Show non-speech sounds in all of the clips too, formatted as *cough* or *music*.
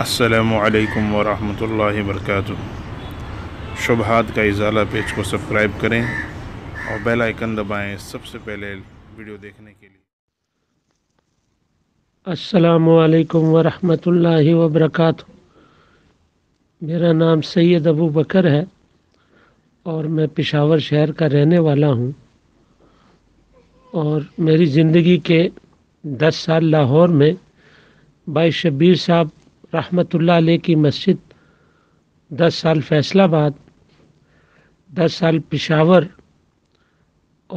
असलकम वरहल वर्क शुभहात का इजाला पेज को सब्सक्राइब करें और बेल आइकन दबाएं सबसे पहले वीडियो देखने के लिए असलकम वरहल वबरक मेरा नाम सैयद अबू बकर है और मैं पिशावर शहर का रहने वाला हूँ और मेरी ज़िंदगी के दस साल लाहौर में भाई शब्बीर साहब रहमतुल्लाह अलैह की मस्जिद दस साल फैसलाबाद दस साल पिशावर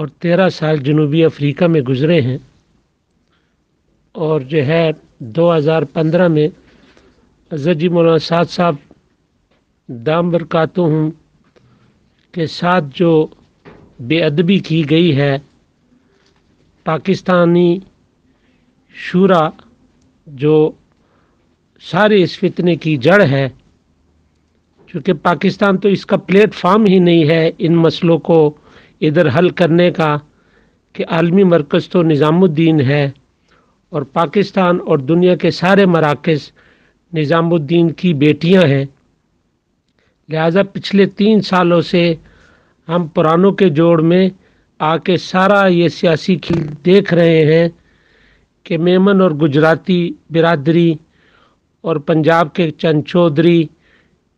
और तेरह साल जनूबी अफ्रीका में गुजरे हैं और जो है 2015 में जजी मौलाना साद साहब दाम बरकातू हूँ के साथ जो बेअदबी की गई है पाकिस्तानी शूरा जो सारे इस फितने की जड़ है क्योंकि पाकिस्तान तो इसका प्लेटफार्म ही नहीं है इन मसलों को इधर हल करने का कि आलमी मरकज़ तो निज़ामुद्दीन है और पाकिस्तान और दुनिया के सारे मराकज़ निज़ामुद्दीन की बेटियां हैं लिहाजा पिछले तीन सालों से हम पुरानों के जोड़ में आके सारा ये सियासी खेल देख रहे हैं कि मेमन और गुजराती बिरादरी और पंजाब के चंद चौधरी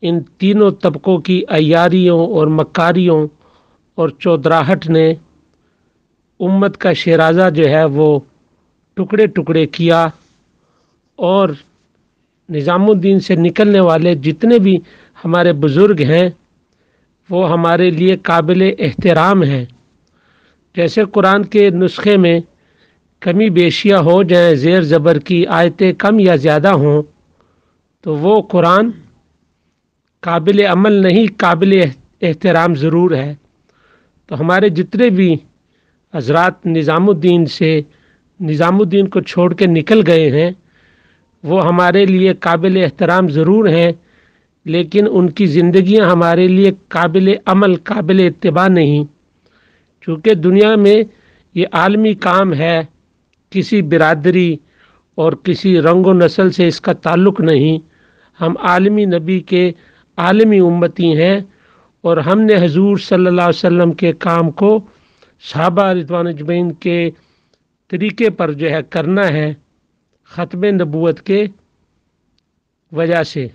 इन तीनों तबकों की अयारियों और मकारियों और चौधराहट ने उम्मत का शराजा जो है वो टुकड़े टुकड़े किया और निज़ामुद्दीन से निकलने वाले जितने भी हमारे बुज़ुर्ग हैं वो हमारे लिए काबिल एहतराम हैं जैसे कुरान के नुस्खे में कमी बेशियाँ हो जाएँ ज़ेर ज़बर की आयतें कम या ज़्यादा हों तो वो कुरान काबिल अमल नहीं काबिल एहतराम ज़रूर है तो हमारे जितने भी हजरात निज़ामुद्दीन से निज़ामुद्दीन को छोड़ के निकल गए हैं वो हमारे लिए काबिल एहतराम ज़रूर हैं लेकिन उनकी ज़िंदियाँ हमारे लिए काबिल अमल काबिल इतबा नहीं चूँकि दुनिया में ये आलमी काम है किसी बिरादरी और किसी रंग व नसल से इसका ताल्लुक़ नहीं हम आलमी नबी के आलमी उम्मती हैं और हमने हजूर सल्ला वम के काम को साहबा रिजवान जबैन के तरीके पर जो है करना है ख़त्म नबूत के वजह से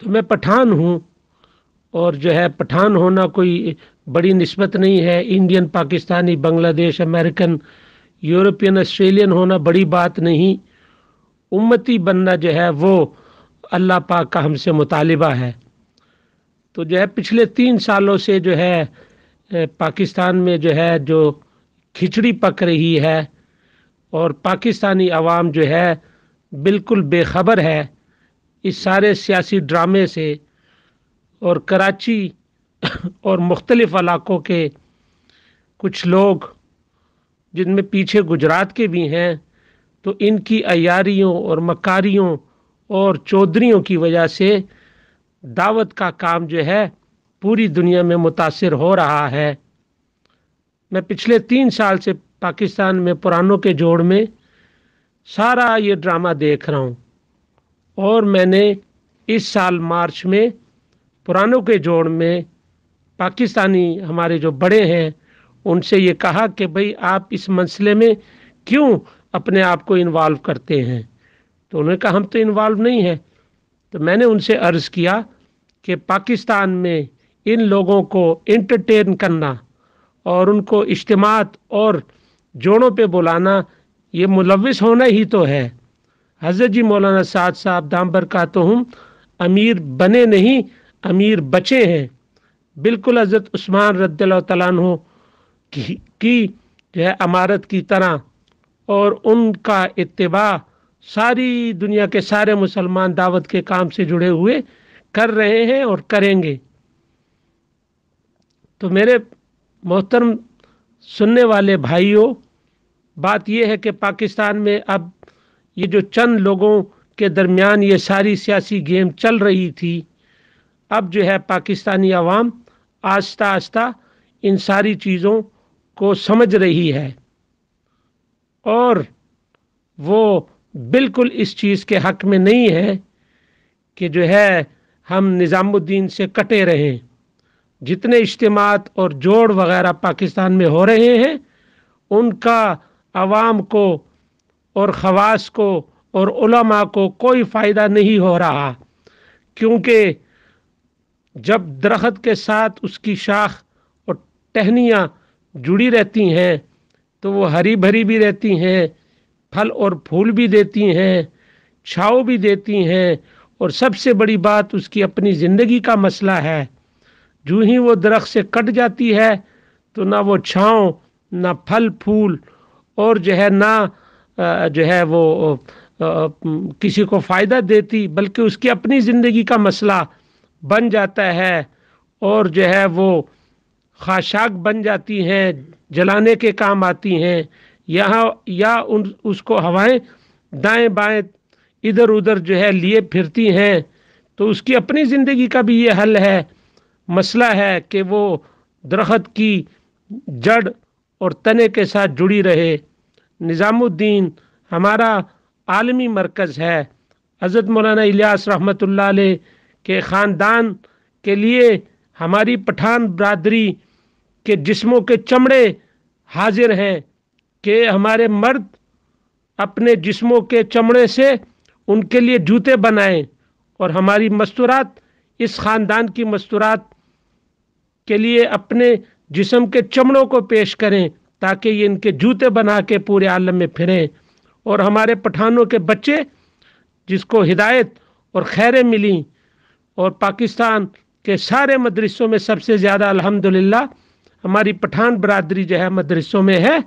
तो मैं पठान हूँ और जो है पठान होना कोई बड़ी नस्बत नहीं है Indian Pakistani Bangladesh American European Australian होना बड़ी बात नहीं उम्मती बनना जो है वो अल्लाह पाक का हमसे मुतालबा है तो जो है पिछले तीन सालों से जो है पाकिस्तान में जो है जो खिचड़ी पक रही है और पाकिस्तानी आवाम जो है बिल्कुल बेखबर है इस सारे सियासी ड्रामे से और कराची *coughs* और मुख्तलफ़ इलाक़ों के कुछ लोग जिनमें पीछे गुजरात के भी हैं तो इनकी अयारियों और मकारियों और चौधरीों की वजह से दावत का काम जो है पूरी दुनिया में मुतासर हो रहा है मैं पिछले तीन साल से पाकिस्तान में पुरानों के जोड़ में सारा ये ड्रामा देख रहा हूँ और मैंने इस साल मार्च में पुरानों के जोड़ में पाकिस्तानी हमारे जो बड़े हैं उनसे ये कहा कि भाई आप इस मसले में क्यों अपने आप को इन्वॉल्व करते हैं तो उन्होंने कहा हम तो इन्वॉल्व नहीं हैं तो मैंने उनसे अर्ज़ किया कि पाकिस्तान में इन लोगों को इंटरटेन करना और उनको इज्तम और जोड़ों पे बुलाना ये मुलविस होना ही तो है हज़रत जी मौलाना साद साहब दामबर का तो हम अमीर बने नहीं अमीर बचे हैं बिल्कुल हज़रत उस्मान रद्द तु की, की जो है अमारत की तरह और उनका इतबा सारी दुनिया के सारे मुसलमान दावत के काम से जुड़े हुए कर रहे हैं और करेंगे तो मेरे मोहतरम सुनने वाले भाइयों बात यह है कि पाकिस्तान में अब ये जो चंद लोगों के दरमियान ये सारी सियासी गेम चल रही थी अब जो है पाकिस्तानी आवाम आस्ता आस्ता इन सारी चीज़ों को समझ रही है और वो बिल्कुल इस चीज़ के हक में नहीं है कि जो है हम निज़ामुद्दीन से कटे रहें जितने इज्तम और जोड़ वगैरह पाकिस्तान में हो रहे हैं उनका आवाम को और खवास को और उलमा को कोई फ़ायदा नहीं हो रहा क्योंकि जब दरख्त के साथ उसकी शाख और टहनियाँ जुड़ी रहती हैं तो वो हरी भरी भी रहती हैं फल और फूल भी देती हैं छाव भी देती हैं और सबसे बड़ी बात उसकी अपनी ज़िंदगी का मसला है जो ही वो दरख्त से कट जाती है तो ना वो छाँव ना फल फूल और जो है ना जो है वो किसी को फ़ायदा देती बल्कि उसकी अपनी ज़िंदगी का मसला बन जाता है और जो है वो खाशाक बन जाती हैं जलाने के काम आती हैं यहाँ या उन उसको हवाएं दाएं बाएं इधर उधर जो है लिए फिरती हैं तो उसकी अपनी ज़िंदगी का भी ये हल है मसला है कि वो दरख्त की जड़ और तने के साथ जुड़ी रहे निज़ामुद्दीन हमारा आलमी मरकज़ है हज़रत मौलाना इलियास रहमत के ख़ानदान के लिए हमारी पठान बरदरी के जिस्मों के चमड़े हाजिर हैं कि हमारे मर्द अपने जिस्मों के चमड़े से उनके लिए जूते बनाएं और हमारी मस्तूरात इस ख़ानदान की मस्तूरात के लिए अपने जिसम के चमड़ों को पेश करें ताकि ये इनके जूते बना के पूरे आलम में फिरें और हमारे पठानों के बच्चे जिसको हिदायत और खैरें मिली और पाकिस्तान के सारे मदरसों में सबसे ज़्यादा अलहमदिल्ला हमारी पठान बरदरी जो है मदरसों में है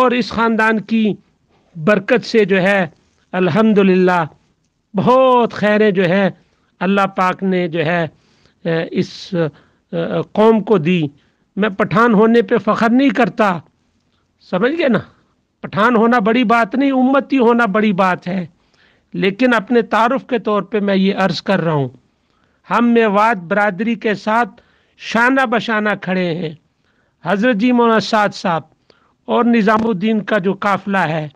और इस ख़ानदान की बरकत से जो है अल्हम्दुलिल्लाह बहुत खैरें जो है अल्लाह पाक ने जो है इस कौम को दी मैं पठान होने पे फ़ख्र नहीं करता समझ गए ना पठान होना बड़ी बात नहीं उम्मती होना बड़ी बात है लेकिन अपने तारफ़ के तौर पे मैं ये अर्ज़ कर रहा हूँ हम मेवाद बरदरी के साथ शाना बशाना खड़े हैं हज़रत जी मोना साद साहब और निज़ामुद्दीन का जो काफिला है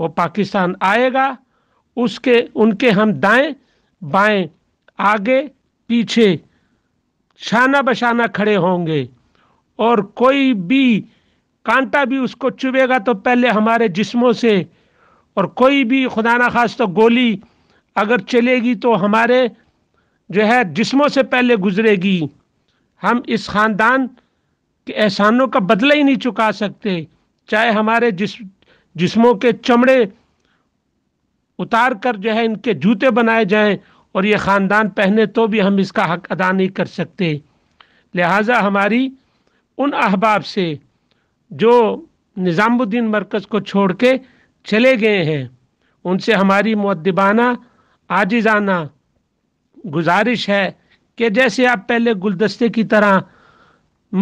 वो पाकिस्तान आएगा उसके उनके हम दाएं बाएं आगे पीछे शाना बशाना खड़े होंगे और कोई भी कांटा भी उसको चुभेगा तो पहले हमारे जिस्मों से और कोई भी खुदा न खास तो गोली अगर चलेगी तो हमारे जो है जिस्मों से पहले गुजरेगी हम इस ख़ानदान के एहसानों का बदला ही नहीं चुका सकते चाहे हमारे जिस जिस्मों के चमड़े उतार कर जो है इनके जूते बनाए जाएं और ये ख़ानदान पहने तो भी हम इसका हक अदा नहीं कर सकते लिहाजा हमारी उन अहबाब से जो निज़ामुद्दीन मरकज़ को छोड़ के चले गए हैं उनसे हमारी मुद्दबाना आजिज़ाना गुजारिश है कि जैसे आप पहले गुलदस्ते की तरह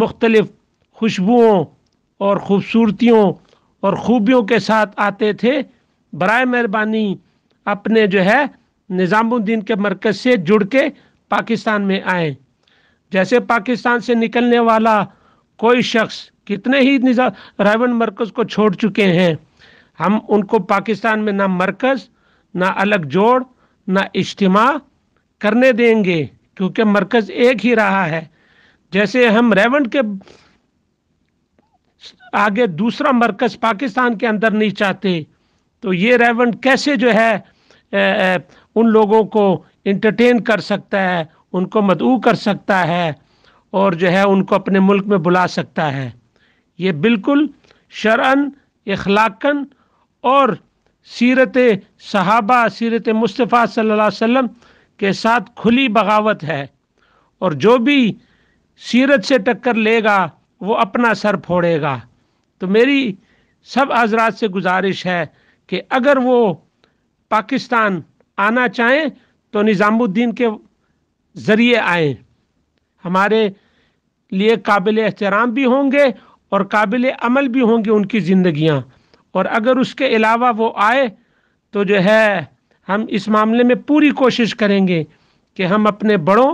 मुख्तलफ़ खुशबुओं और ख़ूबसूरतियों और ख़ूबियों के साथ आते थे बर मेहरबानी अपने जो है निज़ामुद्दीन के मरकज़ से जुड़ के पाकिस्तान में आए जैसे पाकिस्तान से निकलने वाला कोई शख्स कितने ही निज़ा रायवन मरकज़ को छोड़ चुके हैं हम उनको पाकिस्तान में ना मरकज़ ना अलग जोड़ ना इज्तम करने देंगे क्योंकि मरकज़ एक ही रहा है जैसे हम रेवंड के आगे दूसरा मरकज़ पाकिस्तान के अंदर नहीं चाहते तो ये रेवंड कैसे जो है ए, उन लोगों को इंटरटेन कर सकता है उनको मदऊ कर सकता है और जो है उनको अपने मुल्क में बुला सकता है ये बिल्कुल शरण अखलाकन और सीरत सहाबा सीरत मुस्तफ़ा सल्लल्लाहु अलैहि वसल्लम के साथ खुली बगावत है और जो भी सीरत से टक्कर लेगा वो अपना सर फोड़ेगा तो मेरी सब हजरात से गुजारिश है कि अगर वो पाकिस्तान आना चाहें तो निज़ामुद्दीन के ज़रिए आए हमारे लिए काबिल एहतराम भी होंगे और काबिल अमल भी होंगे उनकी ज़िंदियाँ और अगर उसके अलावा वो आए तो जो है हम इस मामले में पूरी कोशिश करेंगे कि हम अपने बड़ों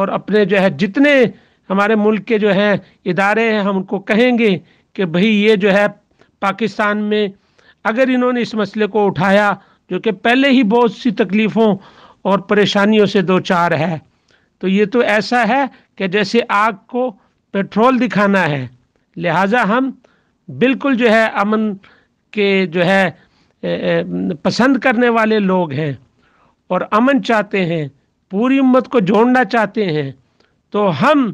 और अपने जो है जितने हमारे मुल्क के जो हैं इदारे हैं हम उनको कहेंगे कि भाई ये जो है पाकिस्तान में अगर इन्होंने इस मसले को उठाया जो कि पहले ही बहुत सी तकलीफ़ों और परेशानियों से दो चार है तो ये तो ऐसा है कि जैसे आग को पेट्रोल दिखाना है लिहाजा हम बिल्कुल जो है अमन के जो है पसंद करने वाले लोग हैं और अमन चाहते हैं पूरी उम्मत को जोड़ना चाहते हैं तो हम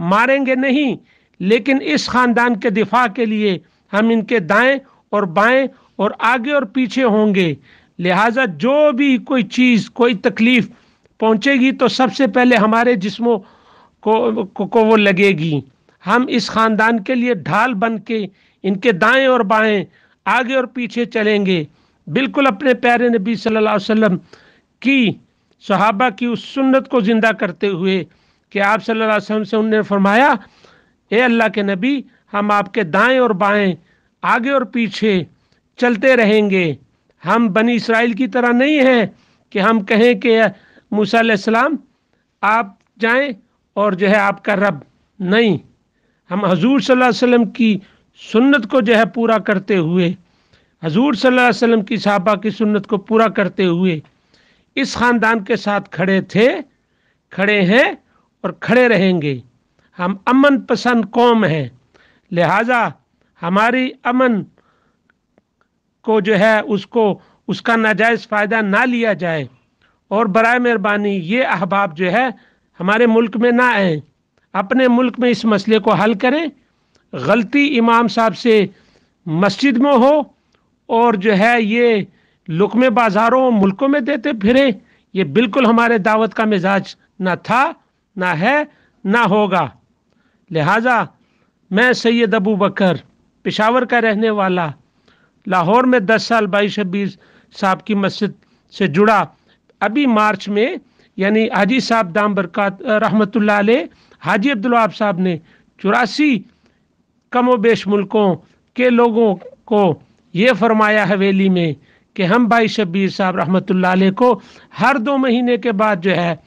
मारेंगे नहीं लेकिन इस खानदान के दिफा के लिए हम इनके दाएं और बाएं और आगे और पीछे होंगे लिहाजा जो भी कोई चीज़ कोई तकलीफ़ पहुंचेगी तो सबसे पहले हमारे जिस्मों को, को को वो लगेगी हम इस ख़ानदान के लिए ढाल बन के इनके दाएं और बाएं आगे और पीछे चलेंगे बिल्कुल अपने प्यारे नबी सल्लल्लाहु अलैहि वसल्लम की सहाबा की उस सुन्नत को ज़िंदा करते हुए कि आप सल्लल्लाहु अलैहि वसल्लम से उनने फरमाया ए अल्लाह के नबी हम आपके दाएं और बाएं आगे और पीछे चलते रहेंगे हम बनी इसराइल की तरह नहीं हैं कि हम कहें कि मूसम आप जाएं और जो है आपका रब नहीं हम हजूर सल्लल्लाहु अलैहि वसल्लम की सुन्नत को जो है पूरा करते हुए हजूर सल्लल्लाहु अलैहि वसल्लम की साहबा की सुन्नत को पूरा करते हुए इस ख़ानदान के साथ खड़े थे खड़े हैं और खड़े रहेंगे हम अमन पसंद कौम हैं लिहाजा हमारी अमन को जो है उसको उसका नाजायज़ फ़ायदा ना लिया जाए और बर मेहरबानी ये अहबाब जो है हमारे मुल्क में ना आए अपने मुल्क में इस मसले को हल करें गलती इमाम साहब से मस्जिद में हो और जो है ये लुकमे बाज़ारों मुल्कों में देते फिरें ये बिल्कुल हमारे दावत का मिजाज ना था ना है ना होगा लिहाजा मैं सैयद अबू बकर पिशावर का रहने वाला लाहौर में दस साल बाई शबीर साहब की मस्जिद से जुड़ा अभी मार्च में यानी हाजी साहब दाम बरकत रहमत हाजी अब्दुल्वाब साहब ने चौरासी कम वेश मुल्कों के लोगों को ये फरमाया हवेली में कि हम भाई शब्बीर साहब रहमत को हर दो महीने के बाद जो है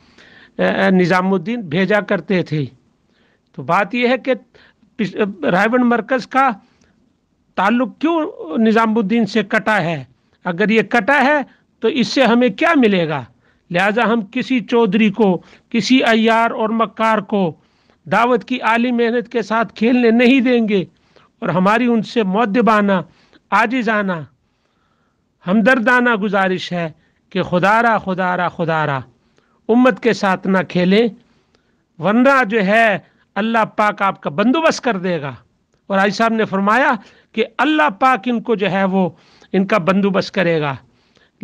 निज़ामुद्दीन भेजा करते थे तो बात यह है कि रायबंड मरकज़ का ताल्लुक क्यों निज़ामुद्दीन से कटा है अगर ये कटा है तो इससे हमें क्या मिलेगा लिहाजा हम किसी चौधरी को किसी अयार और मक्कार को दावत की आली मेहनत के साथ खेलने नहीं देंगे और हमारी उनसे मौदबाना आजिजाना हमदर्दाना गुजारिश है कि खुदारा खुदारा खुदारा उम्मत के साथ ना खेलें वरना जो है अल्लाह पाक आपका बंदोबस्त कर देगा और आई साहब ने फरमाया कि अल्लाह पाक इनको जो है वो इनका बंदोबस्त करेगा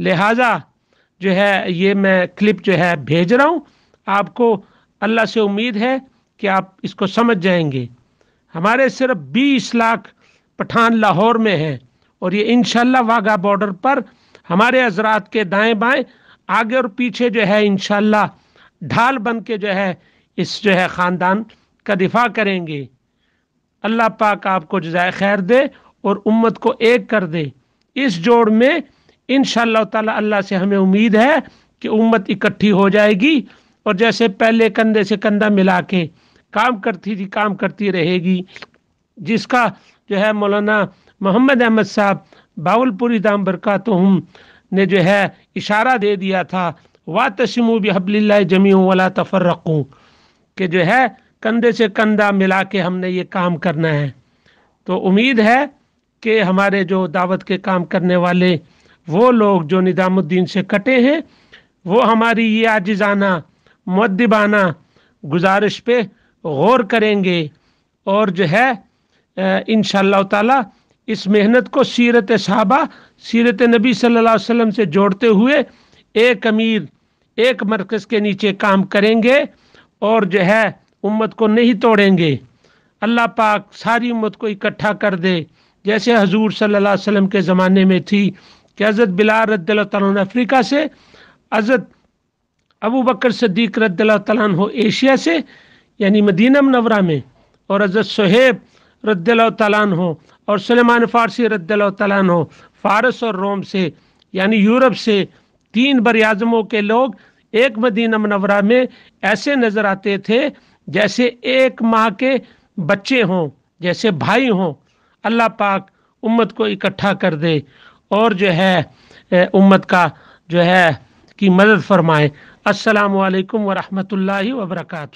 लिहाजा जो है ये मैं क्लिप जो है भेज रहा हूँ आपको अल्लाह से उम्मीद है कि आप इसको समझ जाएंगे हमारे सिर्फ बीस लाख पठान लाहौर में हैं और ये इन वाघा बॉर्डर पर हमारे हजरात के दाएं बाएं आगे और पीछे जो है इनशाला ढाल बन के जो है इस जो है ख़ानदान का दिफा करेंगे अल्लाह पाक आपको जजाय खैर दे और उम्मत को एक कर दे इस जोड़ में इन अल्लाह से हमें उम्मीद है कि उम्मत इकट्ठी हो जाएगी और जैसे पहले कंधे से कंधा मिला के काम करती थी काम करती रहेगी जिसका जो है मौलाना मोहम्मद अहमद साहब बावलपुरी दाम बरका तो हम ने जो है इशारा दे दिया था वा तशमू बहबल्ला जमी वाला तफर रखूँ कि जो है कंधे से कंधा मिला के हमने ये काम करना है तो उम्मीद है कि हमारे जो दावत के काम करने वाले वो लोग जो निज़ामुद्दीन से कटे हैं वो हमारी ये आजिज़ाना मदबाना गुजारिश पे गौर करेंगे और जो है इन ताला इस मेहनत को सीरत साहबा सीरत नबी सल्लल्लाहु अलैहि वसल्लम से जोड़ते हुए एक अमीर एक मरकज़ के नीचे काम करेंगे और जो है उम्मत को नहीं तोड़ेंगे अल्लाह पाक सारी उम्मत को इकट्ठा कर दे जैसे हजूर सल्ला वसम के ज़माने में थी कि हज़रत बिला रद्दल अफ्रीका से हज़रत अबू बकर सदीक रद्दल एशिया से यानी मदीना मनवरा में और हज़रत सहेब रद्दल तलान हो और सलेमान फ़ारसी रद्दल तलान हो फारस और रोम से यानी यूरोप से तीन बरआज़मों के लोग एक मदीना मनवरा में ऐसे नज़र आते थे जैसे एक माह के बच्चे हों जैसे भाई हों अल्लाह पाक उम्मत को इकट्ठा कर दे और जो है उम्मत का जो है की मदद फरमाए असलकम वरहमल वर्का